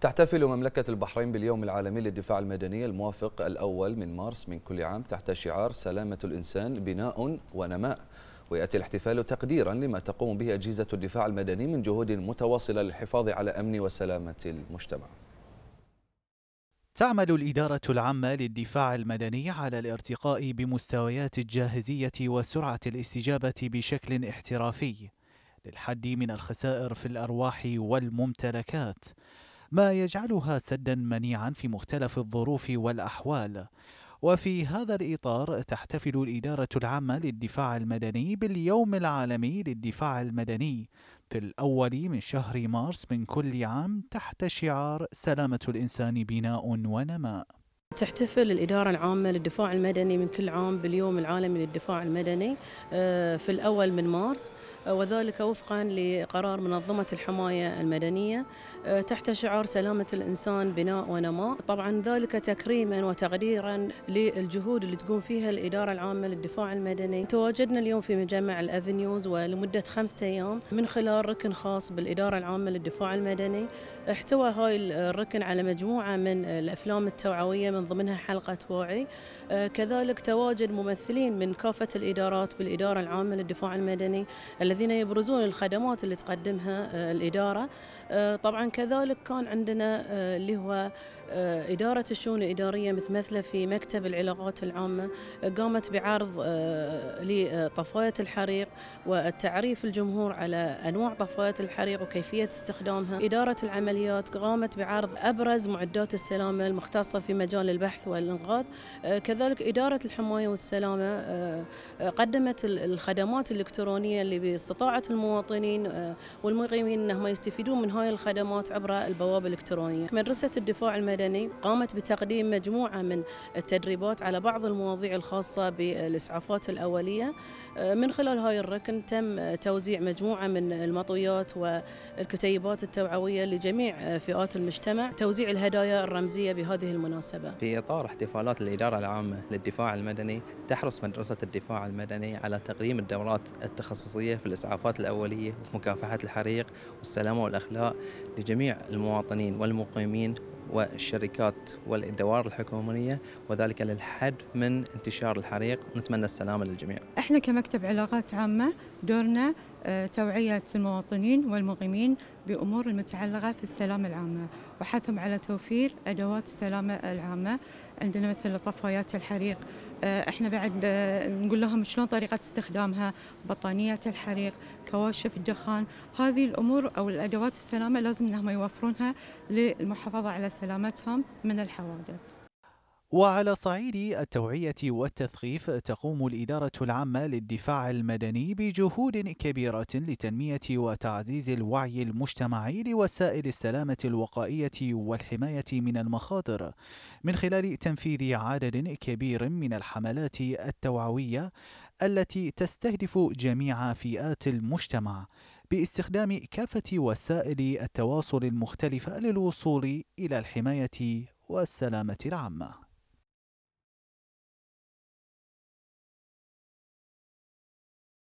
تحتفل مملكة البحرين باليوم العالمي للدفاع المدني الموافق الأول من مارس من كل عام تحت شعار سلامة الإنسان بناء ونماء ويأتي الاحتفال تقديرا لما تقوم به أجهزة الدفاع المدني من جهود متواصلة للحفاظ على أمن وسلامة المجتمع تعمل الإدارة العامة للدفاع المدني على الارتقاء بمستويات الجاهزية وسرعة الاستجابة بشكل احترافي للحد من الخسائر في الأرواح والممتلكات ما يجعلها سدا منيعا في مختلف الظروف والأحوال وفي هذا الإطار تحتفل الإدارة العامة للدفاع المدني باليوم العالمي للدفاع المدني في الأول من شهر مارس من كل عام تحت شعار سلامة الإنسان بناء ونماء تحتفل الإدارة العامة للدفاع المدني من كل عام باليوم العالمي للدفاع المدني آه، في الأول من مارس آه، وذلك وفقا لقرار منظمة الحماية المدنية آه، تحت شعار سلامة الإنسان بناء ونماء طبعا ذلك تكريما وتقديرا للجهود اللي تقوم فيها الإدارة العامة للدفاع المدني تواجدنا اليوم في مجمع الأفنيوز ولمدة خمسة أيام من خلال ركن خاص بالإدارة العامة للدفاع المدني احتوى هاي الركن على مجموعة من الأفلام التوعوية من ضمنها حلقة واعي آه، كذلك تواجد ممثلين من كافة الإدارات بالإدارة العامة للدفاع المدني الذين يبرزون الخدمات اللي تقدمها آه، الإدارة آه، طبعا كذلك كان عندنا اللي هو إدارة الشؤون الإدارية متمثلة في مكتب العلاقات العامة قامت بعرض لطفاية الحريق والتعريف الجمهور على أنواع طفاية الحريق وكيفية استخدامها إدارة العمليات قامت بعرض أبرز معدات السلامة المختصة في مجال البحث والإنقاذ آه، كذلك إدارة الحماية والسلامة آه، آه، قدمت الخدمات الإلكترونية اللي باستطاعة المواطنين والمقيمين أنهم يستفيدون من هاي الخدمات عبر البوابة الإلكترونية مدرسة الدفاع المدني قامت بتقديم مجموعة من التدريبات على بعض المواضيع الخاصة بالإسعافات الأولية من خلال هاي الركن تم توزيع مجموعة من المطويات والكتيبات التوعوية لجميع فئات المجتمع توزيع الهدايا الرمزية بهذه المناسبة في إطار احتفالات الإدارة العامة للدفاع المدني تحرص مدرسة الدفاع المدني على تقديم الدورات التخصصية في الإسعافات الأولية وفي مكافحة الحريق والسلامة والأخلاء لجميع المواطنين والمقيمين والشركات والادوار الحكوميه وذلك للحد من انتشار الحريق نتمنى السلامه للجميع. احنا كمكتب علاقات عامه دورنا آه، توعيه المواطنين والمقيمين بامور المتعلقه في السلامه العامه وحثهم على توفير ادوات السلامه العامه عندنا مثل طفايات الحريق آه، احنا بعد آه، نقول لهم شلون طريقه استخدامها بطانيه الحريق كواشف الدخان هذه الامور او الادوات السلامه لازم انهم يوفرونها للمحافظه على سلامتهم من الحوادث وعلى صعيد التوعية والتثقيف تقوم الإدارة العامة للدفاع المدني بجهود كبيرة لتنمية وتعزيز الوعي المجتمعي لوسائل السلامة الوقائية والحماية من المخاطر من خلال تنفيذ عدد كبير من الحملات التوعوية التي تستهدف جميع فئات المجتمع باستخدام كافة وسائل التواصل المختلفة للوصول إلى الحماية والسلامة العامة